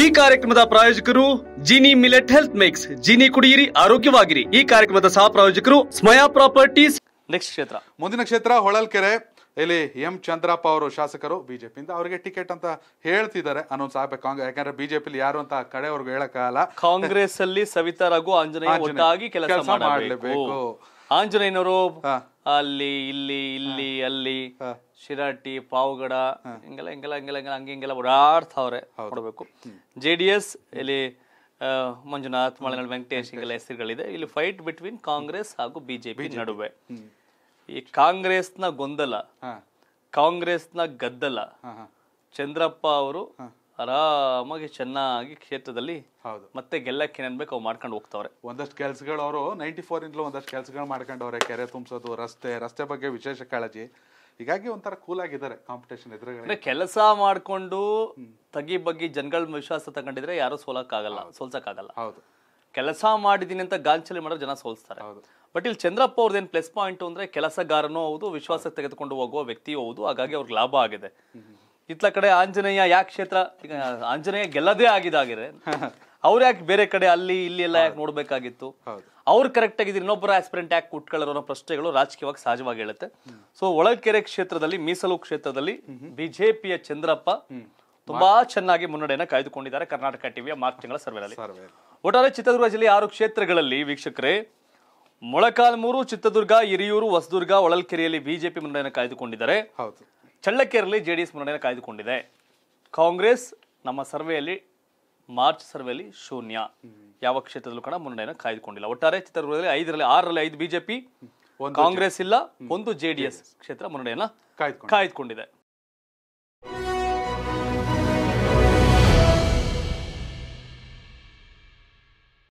ಈ ಕಾರ್ಯಕ್ರಮದ ಪ್ರಾಯೋಜಕರು Jini millet health mix Jini ಕುಡಿಯಿರಿ ಆರೋಗ್ಯವಾಗಿರಿ ಈ ಕಾರ್ಯಕ್ರಮದ ಸಹ ಪ್ರಾಯೋಜಕರು ಸ್ಮಯಾ ಪ್ರಾಪರ್ಟೀಸ್ ನೆಕ್ಸ್ಟ್ ಕ್ಷೇತ್ರ ಮುಂದಿನ ಕ್ಷೇತ್ರ ಹೊಳಲ್ಕೆರೆ ಇಲ್ಲಿ ಎಂ ಚಂದ್ರಪ್ಪ ಅವರು ಶಾಸಕರು ಬಿಜೆಪಿಯಿಂದ ಅವರಿಗೆ ಟಿಕೆಟ್ ಅಂತ ಹೇಳ್ತಿದ್ದಾರೆ ಅನೌನ್ಸ್ ಆಗ್ಬೇಕು ಕಾಂಗ್ರೆಸ್ ಯಾಕಂದ್ರೆ ಬಿಜೆಪಿ ಯಾರು ಅಂತ ಕಡೆವರೆಗೂ ಹೇಳಕ್ಕಾಗಲ್ಲ ಕಾಂಗ್ರೆಸ್ ಅಲ್ಲಿ ಸವಿತಾ ರಘು ಆಂಜನೇಯ ಕೆಲಸ ಮಾಡಲೇಬೇಕು ಆಂಜನೇಯನವರು ಅಲ್ಲಿ ಇಲ್ಲಿ ಇಲ್ಲಿ ಅಲ್ಲಿ ಶಿರಾಟಿ ಪಾವಗಡ ಹಿಂಗೆಲ್ಲ ಹಿಂಗೆಲ್ಲ ಹಿಂಗೆಲ್ಲ ಹಿಂಗೆಲ್ಲ ಹಂಗೆ ಹಿಂಗೆಲ್ಲ ಓಡಾಡ್ತಾವ್ರೆ ಕೊಡಬೇಕು ಜೆ ಡಿ ಎಸ್ ಇಲ್ಲಿ ಮಂಜುನಾಥ್ ಮಳೆನಾಡು ವೆಂಕಟೇಶ್ ಹಿಂಗೆಲ್ಲ ಹೆಸರುಗಳಿದೆ ಇಲ್ಲಿ ಫೈಟ್ ಬಿಟ್ವೀನ್ ಕಾಂಗ್ರೆಸ್ ಹಾಗೂ ಬಿಜೆಪಿ ನಡುವೆ ಈ ಕಾಂಗ್ರೆಸ್ನ ಗೊಂದಲ ಕಾಂಗ್ರೆಸ್ನ ಗದ್ದಲ ಚಂದ್ರಪ್ಪ ಅವರು ಆರಾಮಾಗಿ ಚೆನ್ನಾಗಿ ಕ್ಷೇತ್ರದಲ್ಲಿ ಹೌದು ಮತ್ತೆ ಗೆಲ್ಲಕ್ಕೆ ಏನನ್ಬೇಕು ಅವ್ರು ಮಾಡ್ಕೊಂಡು ಹೋಗ್ತವ್ರೆ ಒಂದಷ್ಟು ಕೆಲಸಗಳು ಅವರು ನೈಂಟಿ ಫೋರ್ ಇಂದಲೂ ಒಂದಷ್ಟು ಕೆಲಸಗಳು ಮಾಡ್ಕೊಂಡವ್ರೆ ಕೆರೆ ತುಂಬಿಸೋದು ರಸ್ತೆ ರಸ್ತೆ ಬಗ್ಗೆ ವಿಶೇಷ ಕಾಳಜಿ ಹೀಗಾಗಿ ಒಂಥರ ಕೂಲ್ ಆಗಿದ್ದಾರೆ ಕಾಂಪಿಟೇಷನ್ ಎದುರುಗಡೆ ಕೆಲಸ ಮಾಡಿಕೊಂಡು ತಗಿ ಬಗ್ಗೆ ಜನಗಳ ವಿಶ್ವಾಸ ತಗೊಂಡಿದ್ರೆ ಯಾರು ಸೋಲಕ್ಕಾಗಲ್ಲ ಆಗಲ್ಲ ಹೌದು ಕೆಲಸ ಮಾಡಿದೀನಿ ಅಂತ ಗಾಂಚಲಿ ಮಾಡೋ ಜನ ಸೋಲ್ಸ್ತಾರೆ ಬಟ್ ಇಲ್ಲಿ ಚಂದ್ರಪ್ಪ ಅವ್ರದ್ದು ಏನು ಪ್ಲಸ್ ಪಾಯಿಂಟ್ ಅಂದ್ರೆ ಕೆಲಸಗಾರನೂ ಹೌದು ವಿಶ್ವಾಸ ತೆಗೆದುಕೊಂಡು ಹೋಗುವ ವ್ಯಕ್ತಿಯೂ ಹೌದು ಹಾಗಾಗಿ ಅವ್ರಿಗೆ ಲಾಭ ಆಗಿದೆ ಇತ್ಲ ಕಡೆ ಆಂಜನೇಯ ಯಾಕೆ ಕ್ಷೇತ್ರ ಆಂಜನೇಯ ಗೆಲ್ಲದೇ ಆಗಿದಾಗಿದೆ ಅವ್ರು ಯಾಕೆ ಬೇರೆ ಕಡೆ ಅಲ್ಲಿ ಇಲ್ಲಿ ಎಲ್ಲ ಯಾಕೆ ನೋಡ್ಬೇಕಾಗಿತ್ತು ಅವ್ರು ಕರೆಕ್ಟ್ ಆಗಿದ್ರೆ ಇನ್ನೊಬ್ಬರ ಆಸ್ಪಿರೆಂಟ್ ಯಾಕೆ ಕುಟ್ಕೊಳ್ಳೋ ಅನ್ನೋ ಪ್ರಶ್ನೆಗಳು ರಾಜಕೀಯವಾಗಿ ಸಹಜವಾಗಿ ಹೇಳುತ್ತೆ ಸೊ ಒಳಕೆರೆ ಕ್ಷೇತ್ರದಲ್ಲಿ ಮೀಸಲು ಕ್ಷೇತ್ರದಲ್ಲಿ ಬಿಜೆಪಿಯ ಚಂದ್ರಪ್ಪ ತುಂಬಾ ಚೆನ್ನಾಗಿ ಮುನ್ನಡೆಯನ್ನ ಕಾಯ್ದುಕೊಂಡಿದ್ದಾರೆ ಕರ್ನಾಟಕ ಟಿವಿಯ ಮಾರ್ಚ್ ತಿಂಗಳ ಸರ್ವೆಯಲ್ಲಿ ಒಟ್ಟಾರೆ ಚಿತ್ರದುರ್ಗ ಜಿಲ್ಲೆ ಆರು ಕ್ಷೇತ್ರಗಳಲ್ಲಿ ವೀಕ್ಷಕರೇ ಮೊಳಕಾಲ್ಮೂರು ಚಿತ್ರದುರ್ಗ ಹಿರಿಯೂರು ಹೊಸದುರ್ಗ ಒಳಲ್ಕೆರೆಯಲ್ಲಿ ಬಿಜೆಪಿ ಮುನ್ನಡೆಯನ್ನು ಕಾಯ್ದುಕೊಂಡಿದ್ದಾರೆ ಚಳ್ಳಕೆರೆಯಲ್ಲಿ ಜೆ ಡಿ ಎಸ್ ಮುನ್ನಡೆಯನ್ನು ಕಾಯ್ದುಕೊಂಡಿದೆ ಕಾಂಗ್ರೆಸ್ ನಮ್ಮ ಸರ್ವೆಯಲ್ಲಿ ಮಾರ್ಚ್ ಸರ್ವೆಯಲ್ಲಿ ಶೂನ್ಯ ಯಾವ ಕ್ಷೇತ್ರದಲ್ಲೂ ಕೂಡ ಮುನ್ನಡೆಯನ್ನು ಕಾಯ್ದುಕೊಂಡಿಲ್ಲ ಒಟ್ಟಾರೆ ಚಿತ್ರದುರ್ಗದಲ್ಲಿ ಐದರಲ್ಲಿ ಆರರಲ್ಲಿ ಐದು ಬಿಜೆಪಿ ಕಾಂಗ್ರೆಸ್ ಇಲ್ಲ ಒಂದು ಜೆಡಿಎಸ್ ಕ್ಷೇತ್ರ ಕಾಯ್ದು ಕಾಯ್ದುಕೊಂಡಿದೆ